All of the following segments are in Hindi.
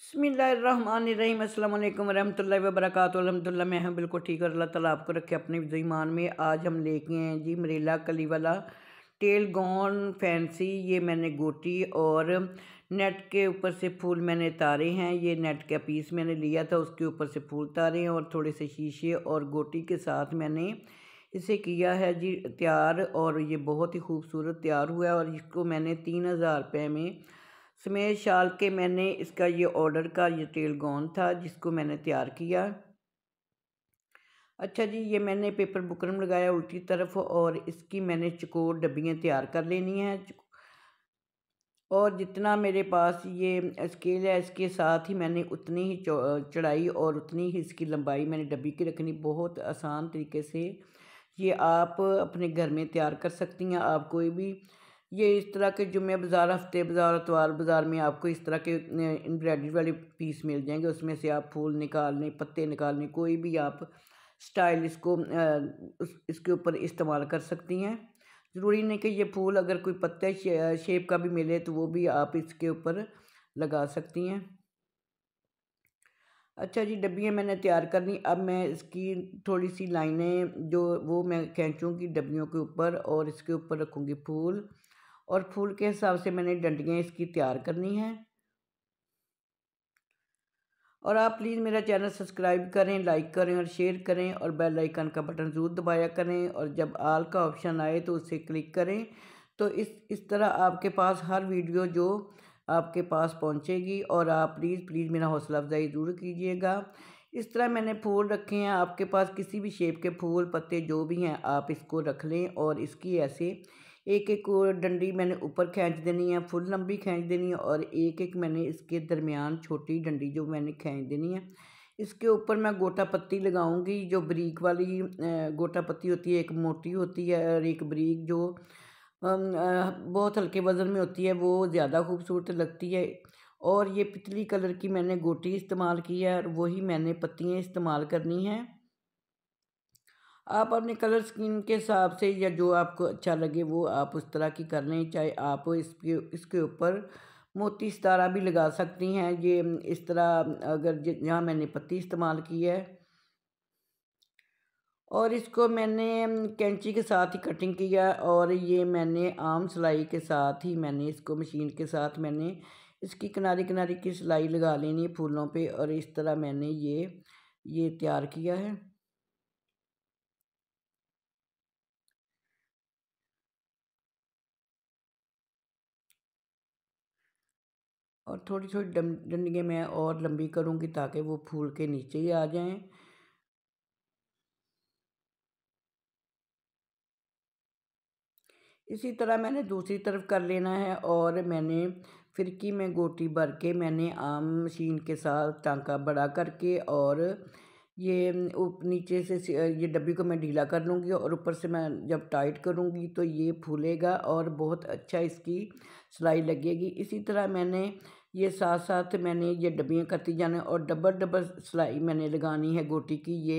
बसमिलीम अल्लाम वरहमल वबरक अलहमदिल्ला मैं हम बिल्कुल ठीक और अल्लाह ताला आपको रखे अपने ईमान में आज हम लेके हैं जी मरीला कली वाला टेल गॉन फैंसी ये मैंने गोटी और नेट के ऊपर से फूल मैंने तारे हैं ये नेट का पीस मैंने लिया था उसके ऊपर से फूल तारे हैं और थोड़े से शीशे और गोटी के साथ मैंने इसे किया है जी तैयार और ये बहुत ही खूबसूरत तैयार हुआ है और इसको मैंने तीन हज़ार रुपये में समेत शाल के मैंने इसका ये ऑर्डर का ये तेल गौन था जिसको मैंने तैयार किया अच्छा जी ये मैंने पेपर बुकरम लगाया उल्टी तरफ और इसकी मैंने चकोर डब्बियाँ तैयार कर लेनी है और जितना मेरे पास ये स्केल है इसके साथ ही मैंने उतनी ही चढ़ाई और उतनी ही इसकी लंबाई मैंने डब्बी की रखनी बहुत आसान तरीके से ये आप अपने घर में तैयार कर सकती हैं आप कोई भी ये इस तरह के जुमे बाज़ार हफ्ते बाज़ार अतवार बाज़ार में आपको इस तरह के एम्ब्रॉयडरी वाले पीस मिल जाएंगे उसमें से आप फूल निकालने पत्ते निकालने कोई भी आप स्टाइल इसको इसके ऊपर इस्तेमाल कर सकती हैं ज़रूरी नहीं कि ये फूल अगर कोई पत्ते शेप का भी मिले तो वो भी आप इसके ऊपर लगा सकती हैं अच्छा जी डब्बियाँ मैंने तैयार कर ली अब मैं इसकी थोड़ी सी लाइनें जो वो मैं खींचूँगी डब्बियों के ऊपर और इसके ऊपर रखूँगी फूल और फूल के हिसाब से मैंने डंडियाँ इसकी तैयार करनी है और आप प्लीज़ मेरा चैनल सब्सक्राइब करें लाइक करें और शेयर करें और बेल आइकन का बटन ज़रूर दबाया करें और जब आल का ऑप्शन आए तो उसे क्लिक करें तो इस इस तरह आपके पास हर वीडियो जो आपके पास पहुंचेगी और आप प्लीज़ प्लीज़ मेरा हौसला अफजाई ज़रूर कीजिएगा इस तरह मैंने फूल रखे हैं आपके पास किसी भी शेप के फूल पत्ते जो भी हैं आप इसको रख लें और इसकी ऐसे एक एक डंडी मैंने ऊपर खींच देनी है फुल लंबी खींच देनी है और एक एक मैंने इसके दरमियान छोटी डंडी जो मैंने खींच देनी है इसके ऊपर मैं गोटा पत्ती लगाऊंगी जो बरीक वाली गोटा पत्ती होती है एक मोटी होती है और एक बरीक जो बहुत हल्के वज़न में होती है वो ज़्यादा खूबसूरत लगती है और ये पितली कलर की मैंने गोटी इस्तेमाल की है और वही मैंने पत्तियाँ इस्तेमाल करनी हैं आप अपने कलर स्कीम के हिसाब से या जो आपको अच्छा लगे वो आप उस तरह की कर लें चाहे आप इसके इसके ऊपर मोती सितारा भी लगा सकती हैं ये इस तरह अगर जहाँ मैंने पत्ती इस्तेमाल की है और इसको मैंने कैंची के साथ ही कटिंग किया और ये मैंने आम सिलाई के साथ ही मैंने इसको मशीन के साथ मैंने इसकी किनारे किनारे की सिलाई लगा लेनी फूलों पे और इस तरह मैंने ये ये तैयार किया है थोड़ी थोड़ी डंडियाँ मैं और लंबी करूँगी ताकि वो फूल के नीचे ही आ जाएं इसी तरह मैंने दूसरी तरफ कर लेना है और मैंने फिरकी में गोटी भर के मैंने आम मशीन के साथ टांका बड़ा करके और ये उप नीचे से ये डब्बी को मैं ढीला कर लूँगी और ऊपर से मैं जब टाइट करूँगी तो ये फूलेगा और बहुत अच्छा इसकी सिलाई लगेगी इसी तरह मैंने ये साथ साथ मैंने ये डब्बियाँ करती जाना और डबल डबल सिलाई मैंने लगानी है गोटी की ये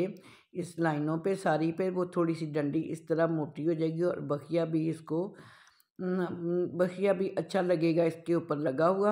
इस लाइनों पे सारी पे वो थोड़ी सी डंडी इस तरह मोटी हो जाएगी और बखिया भी इसको बखिया भी अच्छा लगेगा इसके ऊपर लगा हुआ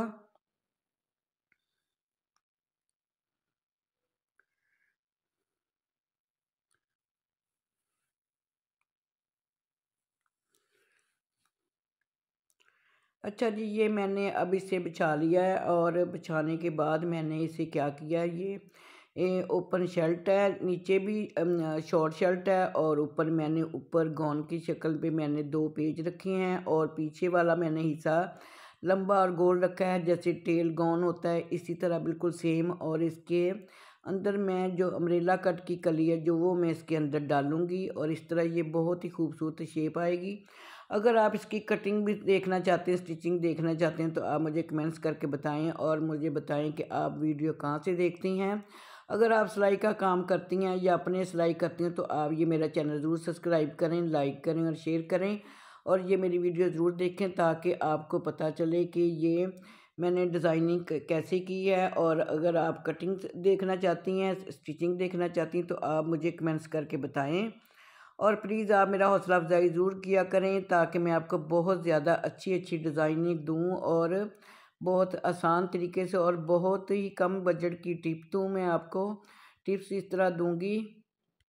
अच्छा जी ये मैंने अब इसे बिछा लिया है और बिछाने के बाद मैंने इसे क्या किया ये ओपन शर्ट है नीचे भी शॉर्ट शर्ट है और ऊपर मैंने ऊपर गौन की शक्ल पे मैंने दो पेज रखे हैं और पीछे वाला मैंने हिस्सा लंबा और गोल रखा है जैसे टेल गौन होता है इसी तरह बिल्कुल सेम और इसके अंदर मैं जो अमरेला कट की कली है जो वो मैं इसके अंदर डालूँगी और इस तरह ये बहुत ही खूबसूरत शेप आएगी अगर आप इसकी कटिंग भी देखना चाहते हैं स्टिचिंग देखना चाहते हैं तो आप मुझे कमेंट्स करके बताएं और मुझे बताएं कि आप वीडियो कहाँ से देखती हैं अगर आप सिलाई का काम करती हैं या अपने सिलाई करती हैं तो आप ये मेरा चैनल ज़रूर सब्सक्राइब करें लाइक करें और शेयर करें और ये मेरी वीडियो ज़रूर देखें ताकि आपको पता चले कि ये मैंने डिज़ाइनिंग कैसे की है और अगर आप कटिंग देखना चाहती हैं स्टिचिंग देखना चाहती हैं तो आप मुझे कमेंट्स करके बताएं और प्लीज़ आप मेरा हौसला अफजाई ज़रूर किया करें ताकि मैं आपको बहुत ज़्यादा अच्छी अच्छी डिज़ाइनिंग दूँ और बहुत आसान तरीके से और बहुत ही कम बजट की टिप दूँ मैं आपको टिप्स इस तरह दूँगी